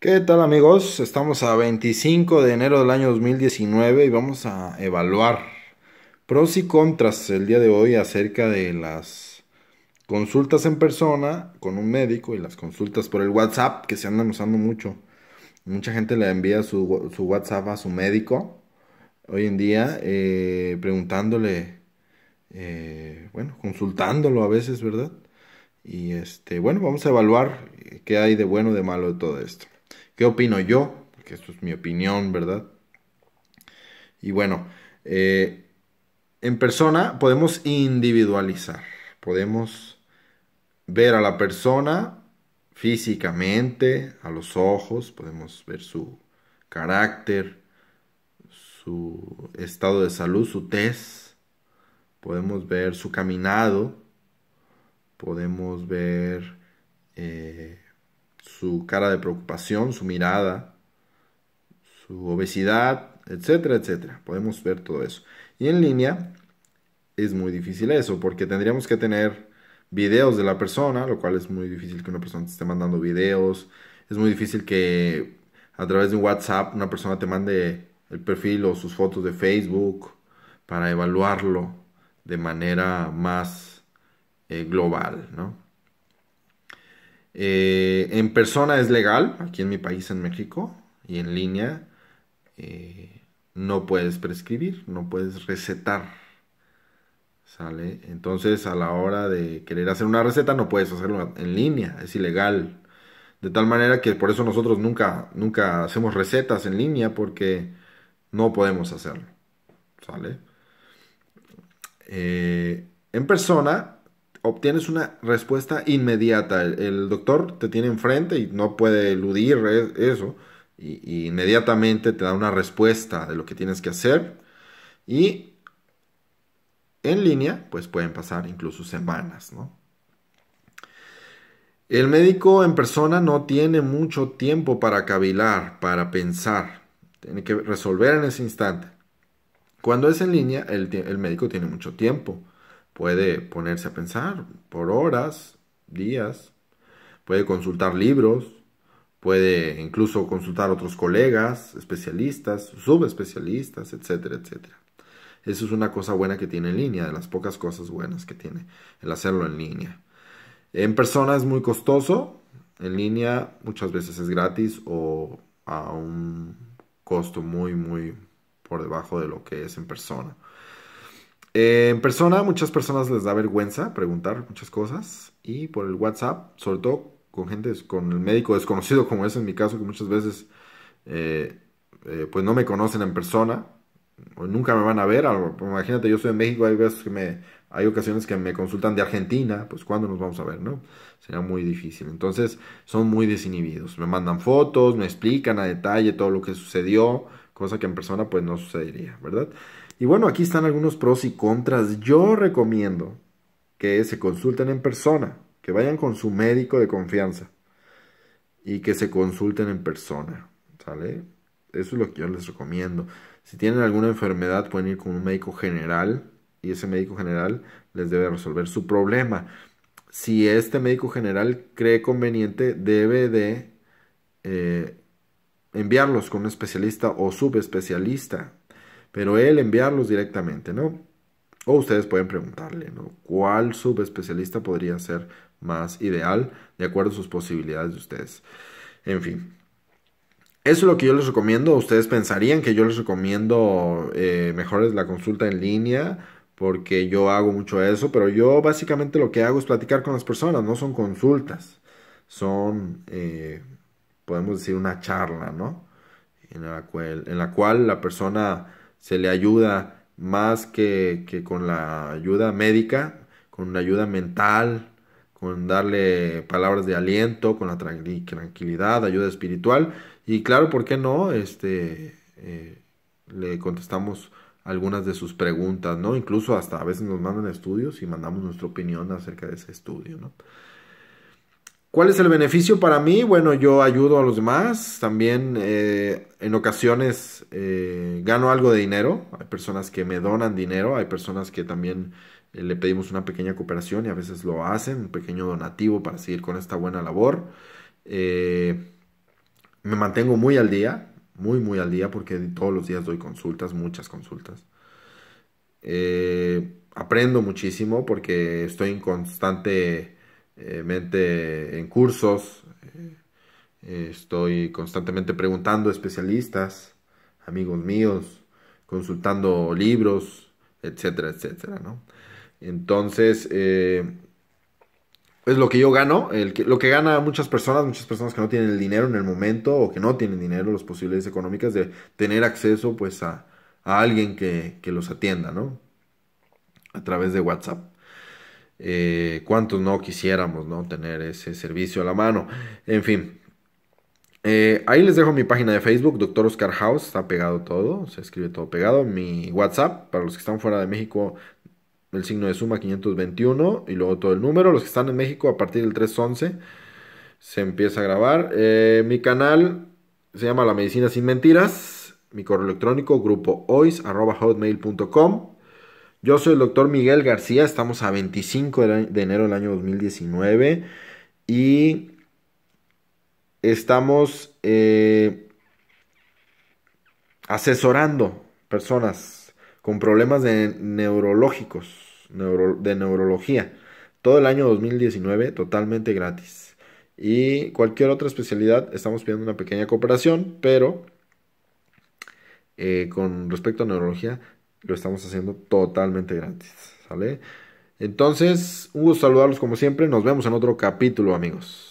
¿Qué tal amigos? Estamos a 25 de enero del año 2019 y vamos a evaluar pros y contras el día de hoy acerca de las consultas en persona con un médico y las consultas por el WhatsApp que se andan usando mucho. Mucha gente le envía su, WhatsApp a su médico hoy en día eh, preguntándole, eh, bueno, consultándolo a veces, ¿verdad? Y este, bueno, vamos a evaluar qué hay de bueno, o de malo de todo esto. ¿Qué opino yo? Porque esto es mi opinión, ¿verdad? Y bueno, eh, en persona podemos individualizar, podemos ver a la persona físicamente, a los ojos, podemos ver su carácter, su estado de salud, su test, podemos ver su caminado, podemos ver eh, su cara de preocupación, su mirada, su obesidad, etcétera, etcétera. Podemos ver todo eso. Y en línea es muy difícil eso, porque tendríamos que tener videos de la persona, lo cual es muy difícil que una persona te esté mandando videos. Es muy difícil que a través de un WhatsApp una persona te mande el perfil o sus fotos de Facebook para evaluarlo de manera más eh, global, ¿no? Eh, en persona es legal, aquí en mi país, en México, y en línea eh, no puedes prescribir, no puedes recetar. ¿Sale? Entonces a la hora de querer hacer una receta no puedes hacerlo en línea, es ilegal. De tal manera que por eso nosotros nunca, nunca hacemos recetas en línea porque no podemos hacerlo. ¿Sale? Eh, en persona obtienes una respuesta inmediata. El, doctor te tiene enfrente y no puede eludir e-, eso. Y, inmediatamente te da una respuesta de lo que tienes que hacer. Y en línea, pues pueden pasar incluso semanas, ¿no? El médico en persona no tiene mucho tiempo para cavilar, para pensar. Tiene que resolver en ese instante. Cuando es en línea, el, el médico tiene mucho tiempo. Puede ponerse a pensar por horas, días, puede consultar libros, puede incluso consultar otros colegas, especialistas, subespecialistas, etcétera, etcétera. Eso es una cosa buena que tiene en línea, de las pocas cosas buenas que tiene el hacerlo en línea. En persona es muy costoso, en línea muchas veces es gratis o a un costo muy, muy por debajo de lo que es en persona. Eh, en persona, muchas personas les da vergüenza preguntar muchas cosas. Y por el WhatsApp, sobre todo con gente, con el médico desconocido, como es en mi caso, que muchas veces eh, eh, pues no me conocen en persona. O nunca me van a ver. Imagínate, yo soy en México, hay veces que me. Hay ocasiones que me consultan de Argentina, pues ¿cuándo nos vamos a ver, no? Será muy difícil. Entonces, son muy desinhibidos. Me mandan fotos, me explican a detalle todo lo que sucedió, cosa que en persona pues no sucedería, ¿verdad? Y bueno, aquí están algunos pros y contras. Yo recomiendo que se consulten en persona, que vayan con su médico de confianza y que se consulten en persona, ¿sale? Eso es lo que yo les recomiendo. Si tienen alguna enfermedad pueden ir con un médico general y ese médico general les debe resolver su problema. Si este médico general cree conveniente, debe de eh, enviarlos con un especialista o subespecialista pero él enviarlos directamente, ¿no? O ustedes pueden preguntarle, ¿no? ¿Cuál subespecialista podría ser más ideal de acuerdo a sus posibilidades de ustedes? En fin. Eso es lo que yo les recomiendo. Ustedes pensarían que yo les recomiendo eh, mejor es la consulta en línea porque yo hago mucho eso, pero yo básicamente lo que hago es platicar con las personas, no son consultas, son, eh, podemos decir, una charla, ¿no? en la, cual la persona se le ayuda más que, que con la ayuda médica, con la ayuda mental, con darle palabras de aliento, con la tranquilidad, ayuda espiritual. Y claro, ¿por qué no? Este, eh, le contestamos algunas de sus preguntas, ¿no? Incluso hasta a veces nos mandan estudios y mandamos nuestra opinión acerca de ese estudio, ¿no? ¿Cuál es el beneficio para mí? Bueno, yo ayudo a los demás, también eh, en ocasiones eh, gano algo de dinero, hay personas que me donan dinero, hay personas que también eh, le pedimos una pequeña cooperación y a veces lo hacen, un pequeño donativo para seguir con esta buena labor. me mantengo muy al día, muy, muy al día, porque todos los días doy consultas, muchas consultas. aprendo muchísimo porque estoy en constante eh, mente en cursos, eh, estoy constantemente preguntando a especialistas, amigos míos, consultando libros, etcétera, etcétera, Entonces, eh, es lo que yo gano, lo que gana muchas personas, muchas personas que no tienen el dinero en el momento o que no tienen dinero, las posibilidades económicas de tener acceso pues a, alguien que, los atienda, A través de WhatsApp. Eh, ¿Cuántos no quisiéramos ¿no? tener ese servicio a la mano? En fin. Eh, ahí les dejo mi página de Facebook, Doctor Oscar House, está pegado todo, se escribe todo pegado. Mi WhatsApp, para los que están fuera de México, el signo de suma 521 y luego todo el número. Los que están en México, a partir del 311 se empieza a grabar. Eh, mi canal se llama La Medicina Sin Mentiras. Mi correo electrónico, grupo ois, hotmail.com. Yo soy el doctor Miguel García, estamos a 25 de enero del año 2019 y estamos eh, asesorando personas con problemas de neurológicos, de neurología, todo el año 2019 totalmente gratis. Y cualquier otra especialidad, estamos pidiendo una pequeña cooperación, pero eh, con respecto a neurología, lo estamos haciendo totalmente gratis, ¿sale? Entonces, un gusto saludarlos como siempre, nos vemos en otro capítulo amigos.